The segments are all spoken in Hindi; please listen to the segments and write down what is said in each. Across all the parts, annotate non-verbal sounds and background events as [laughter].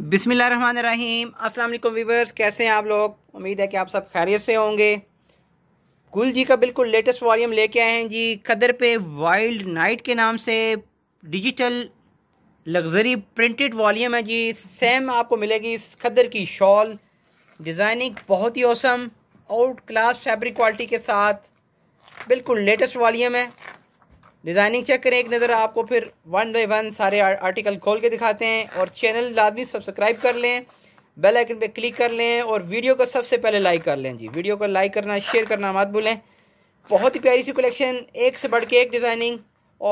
बिसमीम् अल्लाम वीवर्स कैसे हैं आप लोग उम्मीद है कि आप सब खैरियत से होंगे गुल जी का बिल्कुल लेटेस्ट वॉल्यूम लेके आए हैं जी कदर पे वाइल्ड नाइट के नाम से डिजिटल लग्जरी प्रिंटेड वॉल्यूम है जी सेम आपको मिलेगी इस खदर की शॉल डिज़ाइनिंग बहुत ही awesome out class fabric quality के साथ बिल्कुल लेटेस्ट वॉल्यूम है डिज़ाइनिंग चेक करें एक नज़र आपको फिर वन बाई वन सारे आर्टिकल खोल के दिखाते हैं और चैनल लाजमी सब्सक्राइब कर लें बेल आइकन पे क्लिक कर लें और वीडियो को सबसे पहले लाइक कर लें जी वीडियो को लाइक करना शेयर करना मत भूलें बहुत ही प्यारी सी कलेक्शन एक से बढ़ के एक डिज़ाइनिंग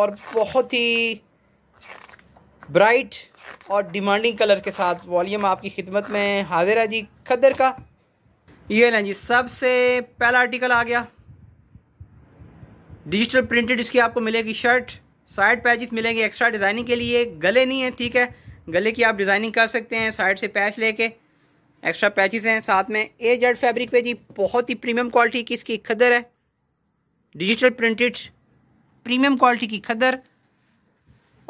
और बहुत ही ब्राइट और डिमांडिंग कलर के साथ वॉल्यूम आपकी खिदमत में हाजिर है जी खदर का ये ना जी सबसे पहला आर्टिकल आ गया डिजिटल प्रिंटेड इसकी आपको मिलेगी शर्ट साइड पैचेस मिलेंगे एक्स्ट्रा डिज़ाइनिंग के लिए गले नहीं है ठीक है गले की आप डिज़ाइनिंग कर सकते हैं साइड से पैच लेके एक्स्ट्रा पैचेस हैं साथ में ए जेड फैब्रिक पे जी बहुत ही प्रीमियम क्वालिटी की इसकी खदर है डिजिटल प्रिंटेड प्रीमियम क्वालिटी की खदर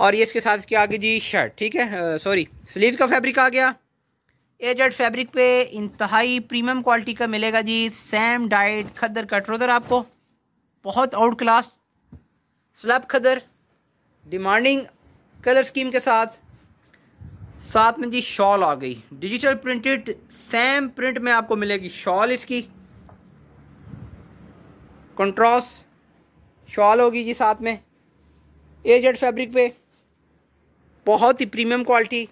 और ये इसके साथ इसके आगे जी शर्ट ठीक है सॉरी स्लीव का फैब्रिक आ गया ए जेड फैब्रिक पे इंतहाई प्रीमियम क्वालिटी का मिलेगा जी सेम डाइट खदर कटरोदर आपको बहुत आउट क्लास स्लैब खदर डिमांडिंग कलर स्कीम के साथ साथ में जी शॉल आ गई डिजिटल प्रिंटेड सेम प्रिंट में आपको मिलेगी शॉल इसकी कंट्रास शॉल होगी जी साथ में एजेड फैब्रिक पे बहुत ही प्रीमियम क्वालिटी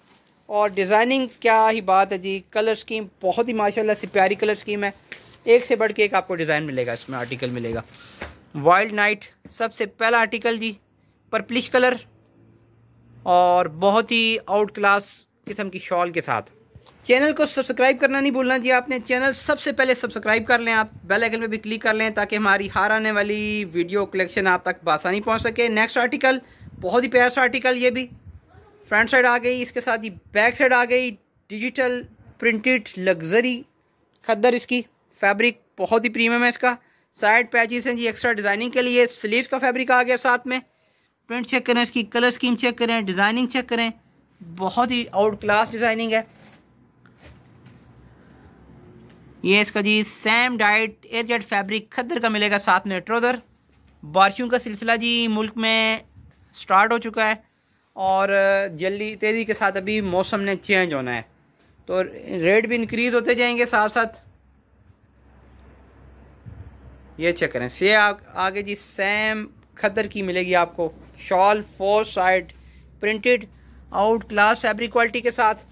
और डिज़ाइनिंग क्या ही बात है जी कलर स्कीम बहुत ही माशाल्लाह से प्यारी कलर स्कीम है एक से बढ़ के एक आपको डिज़ाइन मिलेगा इसमें आर्टिकल मिलेगा वाइल्ड नाइट सबसे पहला आर्टिकल जी पर्पलिश कलर और बहुत ही आउट क्लास किस्म की शॉल के साथ चैनल को सब्सक्राइब करना नहीं भूलना जी आपने चैनल सबसे पहले सब्सक्राइब कर लें आप बेल आइकन पे भी क्लिक कर लें ताकि हमारी हार आने वाली वीडियो कलेक्शन आप तक बासानी पहुंच सके नेक्स्ट आर्टिकल बहुत ही प्यारा सा आर्टिकल ये भी फ्रंट साइड आ गई इसके साथ ही बैक साइड आ गई डिजिटल प्रिंटेड लग्जरी खद्दर इसकी फैब्रिक बहुत ही प्रीमियम है इसका साइड पैचिस हैं जी एक्स्ट्रा डिज़ाइनिंग के लिए स्लीव का फैब्रिक आ गया साथ में प्रिंट चेक करें इसकी कलर स्कीम चेक करें डिज़ाइनिंग चेक करें बहुत ही आउट क्लास डिज़ाइनिंग है ये इसका जी सेम डाइट एयरजेट फैब्रिक खद्दर का मिलेगा साथ में ट्रोदर बारिशों का सिलसिला जी मुल्क में स्टार्ट हो चुका है और जल्दी तेज़ी के साथ अभी मौसम ने चेंज होना है तो रेट भी इंक्रीज़ होते जाएंगे साथ साथ ये चेक करें से आ, आगे जी सेम खदर की मिलेगी आपको shawl four side printed out class fabric quality के साथ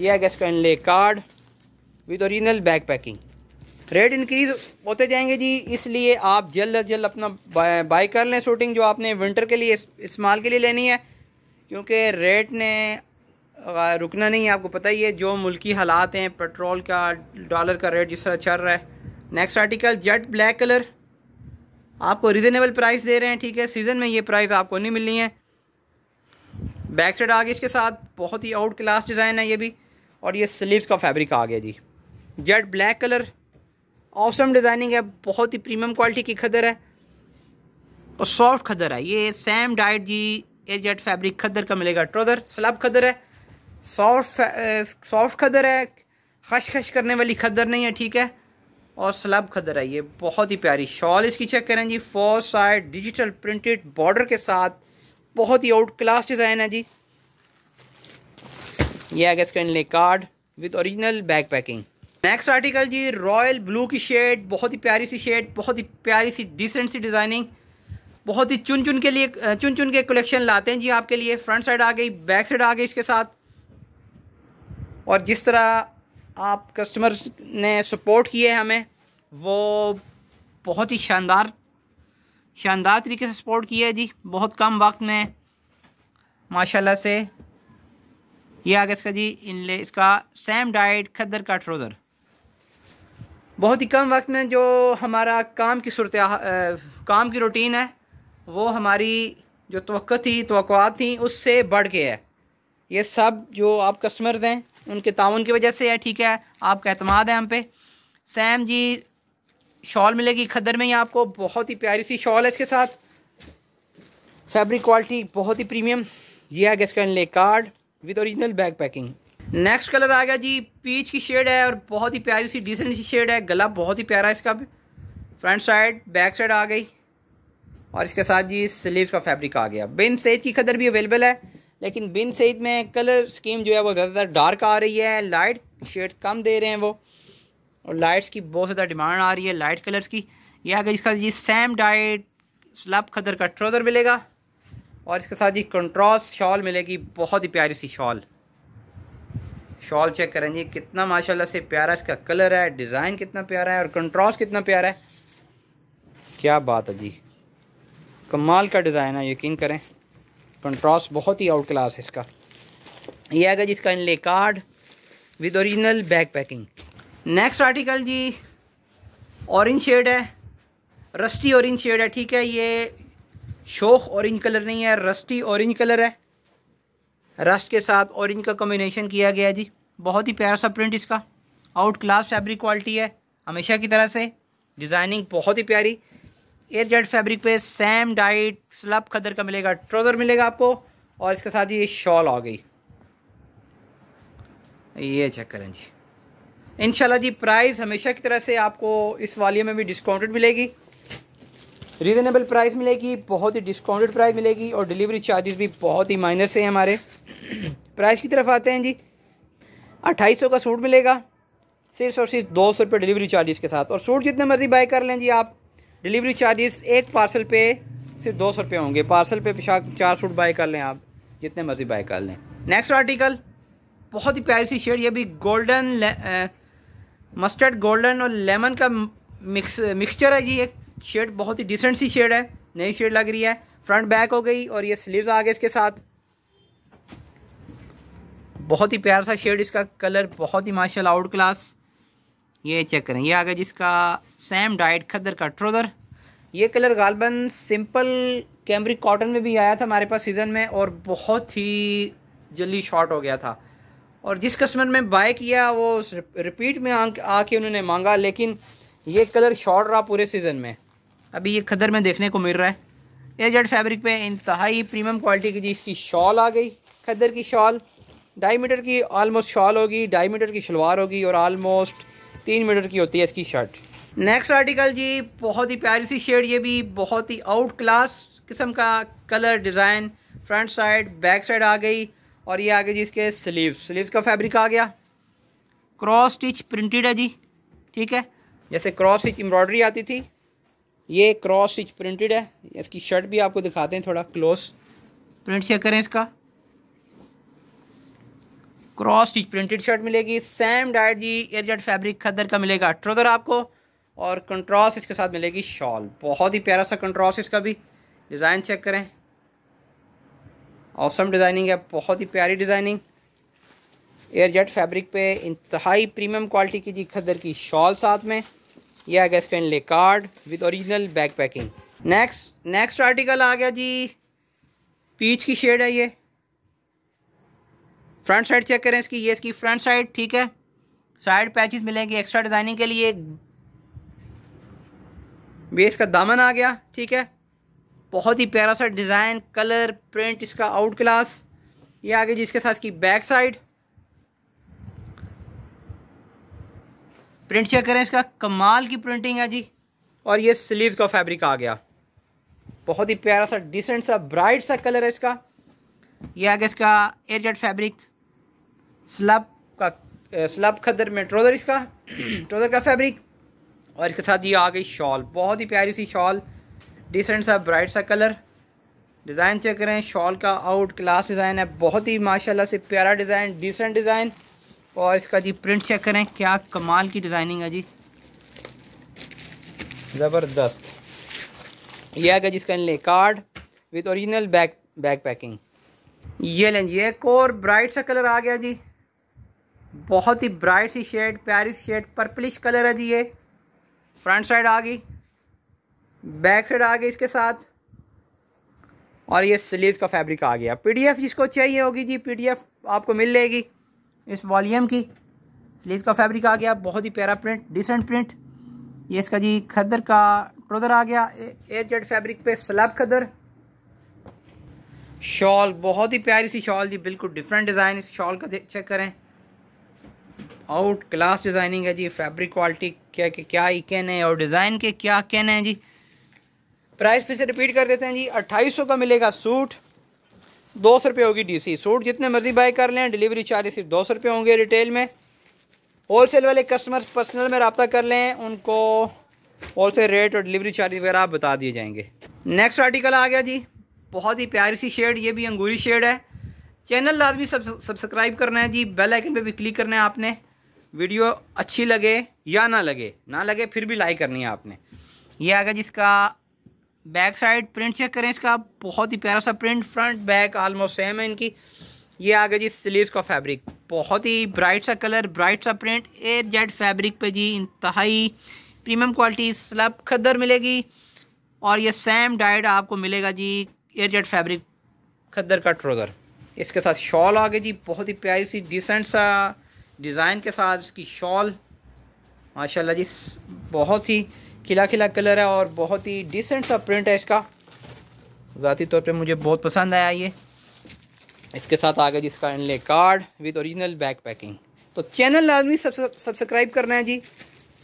ये है गैस ले card with original back packing rate increase होते जाएंगे जी इसलिए आप जल्द अज जल्द अपना बाई कर लें शूटिंग जो आपने विंटर के लिए इस्तेमाल के लिए लेनी है क्योंकि रेट ने रुकना नहीं है आपको पता ही है जो मुल्की हालात हैं पेट्रोल का डॉलर का रेट जिस तरह चल रहा है next article jet black colour आपको रिजनेबल प्राइस दे रहे हैं ठीक है सीज़न में ये प्राइस आपको नहीं मिलनी है बैक साइड आ गई इसके साथ बहुत ही आउट क्लास डिज़ाइन है ये भी और ये स्लीव्स का फैब्रिक आ गया जी jet black colour awesome designing है बहुत ही प्रीमियम क्वालिटी की खदर है और सॉफ्ट खदर है ये सैम डाइट जी ए जेट फैब्रिक खदर का मिलेगा ट्रोदर स्लब खदर है सॉफ्ट सॉफ्ट eh, खदर है खश खश करने वाली खदर नहीं है ठीक है और स्लब खदर है ये बहुत ही प्यारी शॉल इसकी चेक करें जी four side digital printed border के साथ बहुत ही आउट क्लास डिज़ाइन है जी ये आ गया इसका card with original bag packing next article जी रॉयल ब्लू की शेड बहुत ही प्यारी सी शेड बहुत ही प्यारी सी डिसेंट सी डिज़ाइनिंग बहुत ही चुन चुन के लिए चुन चुन के कलेक्शन लाते हैं जी आपके लिए फ्रंट साइड आ गई बैक साइड आ गई इसके साथ और जिस तरह आप कस्टमर्स ने सपोर्ट किया है हमें वो बहुत ही शानदार शानदार तरीके से सपोर्ट किया है जी बहुत कम वक्त में माशाल्लाह से ये आ गया इसका जी इनले इसका सेम डाइट खदर का ट्रोज़र बहुत ही कम वक्त में जो हमारा काम की सूरत काम की रूटीन है वो हमारी जो तो थी तो थी उससे बढ़ के है ये सब जो आप कस्टमर हैं उनके ताउन की वजह से है ठीक है आपका अतमाद है हम पे सैम जी शॉल मिलेगी खदर में ही आपको बहुत ही प्यारी सी शॉल है इसके साथ फैब्रिक क्वालिटी बहुत ही प्रीमियम ये है गेस्ट ले card with original bag packing next colour आ गया जी पीच की शेड है और बहुत ही प्यारी सी डिसेंट सी शेड है गला बहुत ही प्यारा है इसका फ्रंट साइड बैक साइड आ गई और इसके साथ जी स्लीव का फैब्रिक आ गया बिन सेज की खदर भी अवेलेबल है लेकिन बिन सईद में कलर स्कीम जो है वो ज़्यादातर डार्क आ रही है लाइट शेड कम दे रहे हैं वो और लाइट्स की बहुत ज़्यादा डिमांड आ रही है लाइट कलर्स की यह अगर इसका ये सेम डाइट स्लब खदर का ट्रोज़र मिलेगा और इसके साथ ही कंट्रास्ट शॉल मिलेगी बहुत ही प्यारी सी शॉल शॉल चेक करें जी कितना माशाल्लाह से प्यारा इसका कलर है डिज़ाइन कितना प्यारा है और कंट्रास्ट कितना प्यारा है क्या बात है जी कमाल का डिज़ाइन है यकीन करें कंट्रास्ट बहुत ही आउट क्लास है इसका ये आएगा जिसका inlay card with original back packing next article जी ऑरेंज शेड है रस्टी ऑरेंज शेड है ठीक है ये शोक ऑरेंज कलर नहीं है रस्टी ऑरेंज कलर है रस्ट के साथ ऑरेंज का कॉम्बिनेशन किया गया है जी बहुत ही प्यारा सा प्रिंट इसका आउट क्लास फैब्रिक क्वालिटी है हमेशा की तरह से डिज़ाइनिंग बहुत ही प्यारी एयर जेट फैब्रिक पे सेम डाइट स्लब खदर का मिलेगा ट्रोज़र मिलेगा आपको और इसके साथ ये शॉल आ गई ये चेक करें जी इनशाला जी प्राइस हमेशा की तरह से आपको इस वाली में भी डिस्काउंटेड मिलेगी रीज़नेबल प्राइस मिलेगी बहुत ही डिस्काउंटेड प्राइस मिलेगी और डिलीवरी चार्जेस भी बहुत ही माइनर से हैं हमारे प्राइस की तरफ आते हैं जी अट्ठाईस का सूट मिलेगा सिर्फ और सिर्फ दो सौ रुपये डिलीवरी चार्जेस के साथ और सूट जितने मर्जी बाय कर लें जी आप डिलीवरी चार्जेस एक पार्सल पे सिर्फ दो सौ रुपये होंगे पार्सल पे पोशाक चार सूट बाय कर लें आप जितने मर्जी बाय कर लें नेक्स्ट आर्टिकल बहुत ही प्यारी सी शेड ये भी गोल्डन मस्टर्ड गोल्डन और लेमन का मिक्स मिक्सचर है जी एक शेड बहुत ही डिसेंट सी शेड है नई शेड लग रही है फ्रंट बैक हो गई और ये स्लीव्स आ गए इसके साथ बहुत ही प्यारा सा शेड इसका कलर बहुत ही माशाल्लाह आउट क्लास ये चेक करें ये आ गया जिसका सेम डाइट खदर का ट्रोदर ये कलर गालबन सिंपल कैमरिक कॉटन में भी आया था हमारे पास सीज़न में और बहुत ही जल्दी शॉर्ट हो गया था और जिस कस्टमर में बाय किया वो रिपीट में आके उन्होंने मांगा लेकिन ये कलर शॉर्ट रहा पूरे सीज़न में अभी ये खदर में देखने को मिल रहा है एजेड फैब्रिक पे इंतहाई प्रीमियम क्वालिटी की जी इसकी शॉल आ गई खदर की शॉल डाई मीटर की आलमोस्ट शॉल होगी डाई मीटर की शलवार होगी और आलमोस्ट तीन मीटर की होती है इसकी शर्ट नेक्स्ट आर्टिकल जी बहुत ही प्यारी सी शेड ये भी बहुत ही आउट क्लास किस्म का colour design front side back side आ गई और ये आ गई जी इसके स्लीव स्लीव्स का फैब्रिक आ गया क्रॉस स्टिच प्रिंटेड है जी ठीक है जैसे क्रॉस स्टिच एम्ब्रॉयडरी आती थी ये क्रॉस स्टिच प्रिंटेड है इसकी शर्ट भी आपको दिखाते हैं थोड़ा क्लोज प्रिंट चेक करें इसका क्रॉस स्टिच प्रिंटेड शर्ट मिलेगी सेम डाइट जी एयरजेट फैब्रिक खदर का मिलेगा ट्रोदर आपको और कंट्रास इसके साथ मिलेगी शॉल बहुत ही प्यारा सा कंट्रास इसका भी डिज़ाइन चेक करें औसम डिज़ाइनिंग है बहुत ही प्यारी डिज़ाइनिंग एयरजेट फैब्रिक पे इंतहाई प्रीमियम क्वालिटी की जी खदर की शॉल साथ में यह आ गया इसका inlay card with original back packing next next article आ गया जी पीच की शेड है ये फ्रंट साइड चेक करें इसकी ये इसकी फ्रंट साइड ठीक है साइड पैचेस मिलेंगे एक्स्ट्रा डिज़ाइनिंग के लिए ये इसका दामन आ गया ठीक है बहुत ही प्यारा सा डिज़ाइन कलर प्रिंट इसका आउट क्लास ये आगे जिसके साथ इसकी बैक साइड प्रिंट चेक करें इसका कमाल की प्रिंटिंग है जी और ये स्लीव्स का फैब्रिक आ गया बहुत ही प्यारा सा डिसेंट सा ब्राइट सा कलर है इसका यह आ गया इसका एयरजेट फैब्रिक स्लब का स्लब खदर में ट्रोज़र इसका [clears throat] ट्रोज़र का फैब्रिक और इसके साथ ये आ गई शॉल बहुत ही प्यारी सी शॉल डिसेंट सा ब्राइट सा कलर डिज़ाइन चेक करें शॉल का आउट क्लास डिज़ाइन है बहुत ही माशाल्लाह से प्यारा डिज़ाइन डिसेंट डिज़ाइन और इसका जी प्रिंट चेक करें क्या कमाल की डिज़ाइनिंग है जी ज़बरदस्त यह आ गया जिसका ले card with original back back packing ये लें जी एक और ब्राइट सा कलर आ गया जी बहुत ही ब्राइट सी शेड प्यारी सी शेड पर्पलिश कलर है जी ये फ्रंट साइड आ गई बैक साइड आ गई इसके साथ और ये स्लीव का फैब्रिक आ गया पीडीएफ जिसको चाहिए होगी जी पीडीएफ आपको मिल जाएगी इस वॉल्यूम की स्लीव का फैब्रिक आ गया बहुत ही प्यारा प्रिंट डिसेंट प्रिंट ये इसका जी खदर का ट्रोदर आ गया एयर जेड फैब्रिक पे स्लब खदर शॉल बहुत ही प्यारी सी शॉल जी बिल्कुल डिफरेंट डिज़ाइन इस शॉल का चेक करें आउट क्लास डिज़ाइनिंग है जी फैब्रिक क्वालिटी क्या क्या क्या कैन है और डिज़ाइन के क्या कैन है जी प्राइस फिर से रिपीट कर देते हैं जी अट्ठाईस सौ का मिलेगा सूट दो सौ रुपये होगी डीसी सूट जितने मर्जी बाय कर लें डिलीवरी चार्ज सिर्फ दो सौ रुपये होंगे रिटेल में होलसेल वाले कस्टमर पर्सनल में रबता कर लें उनको होलसेल रेट और डिलीवरी चार्ज वगैरह आप बता दिए जाएंगे नेक्स्ट आर्टिकल आ गया जी बहुत ही प्यारी सी शेड ये भी अंगूरी शेड है चैनल लाजमी सब्सक्राइब करना है जी बेल आइकन पे भी क्लिक करना है आपने वीडियो अच्छी लगे या ना लगे ना लगे फिर भी लाइक करनी है आपने ये आ गया जिसका बैक साइड प्रिंट चेक करें इसका बहुत ही प्यारा सा print front back almost same है इनकी ये आ गया जी स्लीव का फैब्रिक बहुत ही ब्राइट सा कलर ब्राइट सा प्रिंट एयर जेड फैब्रिक पे जी इंतहाई प्रीमियम क्वालिटी स्लब खदर मिलेगी और ये सेम डाइड आपको मिलेगा जी एयर जेड फैब्रिक खदर का ट्रोज़र इसके साथ शॉल आ गया जी बहुत ही प्यारी सी डिसेंट सा डिज़ाइन के साथ इसकी शॉल माशाल्लाह जी बहुत ही खिला खिला कलर है और बहुत ही डिसेंट सा प्रिंट है इसका ज़ाती तौर पे मुझे बहुत पसंद आया ये इसके साथ आ गया जी इसका inlay card with original back packing तो चैनल लाजमी सब्सक्राइब करना है जी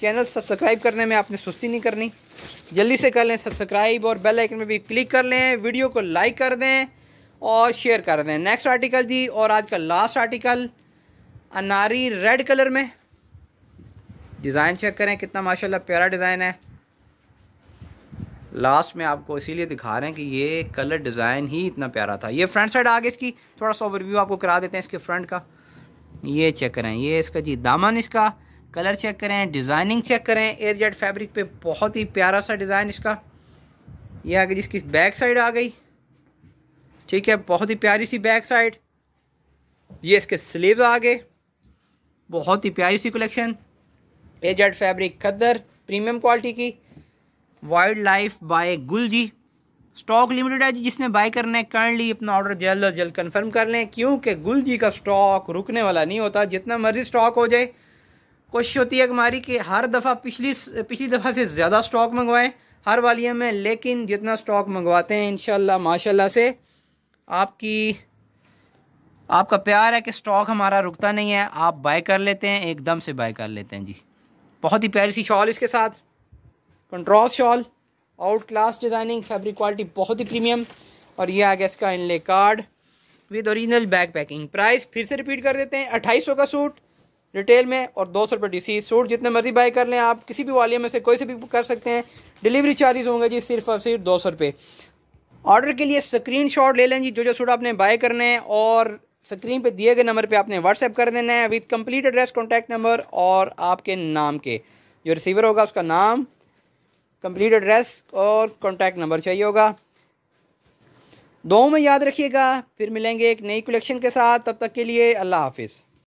चैनल सब्सक्राइब करने में आपने सुस्ती नहीं करनी जल्दी से कर लें सब्सक्राइब और बेल आइकन में भी क्लिक कर लें वीडियो को लाइक कर दें और शेयर कर दें नेक्स्ट आर्टिकल जी और आज का लास्ट आर्टिकल अनारी रेड कलर में डिज़ाइन चेक करें कितना माशाल्लाह प्यारा डिज़ाइन है लास्ट में आपको इसीलिए दिखा रहे हैं कि ये कलर डिज़ाइन ही इतना प्यारा था ये फ्रंट साइड आगे इसकी थोड़ा सा ओवरव्यू आपको करा देते हैं इसके फ्रंट का ये चेक करें ये इसका जी दामन इसका कलर चेक करें डिज़ाइनिंग चेक करें एयर जेट फैब्रिक पे बहुत ही प्यारा सा डिज़ाइन इसका ये आगे जिसकी बैक साइड आ गई ठीक है बहुत ही प्यारी सी बैक साइड ये इसके स्लीव आ गए बहुत ही प्यारी सी कलेक्शन एजेड फैब्रिक खद्दर प्रीमियम क्वालिटी की वाइल्ड लाइफ बाय गुल जी स्टॉक लिमिटेड है जी जिसने बाय करना है काइंडली अपना ऑर्डर जल्द अज जल्द कन्फर्म कर लें क्योंकि गुल जी का स्टॉक रुकने वाला नहीं होता जितना मर्जी स्टॉक हो जाए कोशिश होती है हमारी कि हर दफ़ा पिछली पिछली दफ़ा से ज़्यादा स्टॉक मंगवाएं हर वालिया में लेकिन जितना स्टॉक मंगवाते हैं इन माशाल्लाह से आपकी आपका प्यार है कि स्टॉक हमारा रुकता नहीं है आप बाय कर लेते हैं एकदम से बाय कर लेते हैं जी बहुत ही प्यारी सी शॉल इसके साथ कंट्रोल shawl out class designing fabric quality बहुत ही प्रीमियम और ये आ गया इसका inlay card with original bag packing price फिर से रिपीट कर देते हैं अट्ठाईस का सूट रिटेल में और दो सौ रुपये डी सी सूट जितने मर्जी बाय कर लें आप किसी भी वाले में से कोई से भी कर सकते हैं डिलीवरी चार्जेस होंगे जी सिर्फ और सिर्फ दो सौ रुपये ऑर्डर के लिए स्क्रीन शॉट ले लें जी जो जो सूट आपने बाय करने हैं और स्क्रीन पे दिए गए नंबर पे आपने व्हाट्सएप कर देना है with complete address contact number और आपके नाम के जो रिसीवर होगा उसका नाम कंप्लीट एड्रेस और कॉन्टैक्ट नंबर चाहिए होगा दो में याद रखिएगा फिर मिलेंगे एक नई कलेक्शन के साथ तब तक के लिए अल्लाह हाफिज़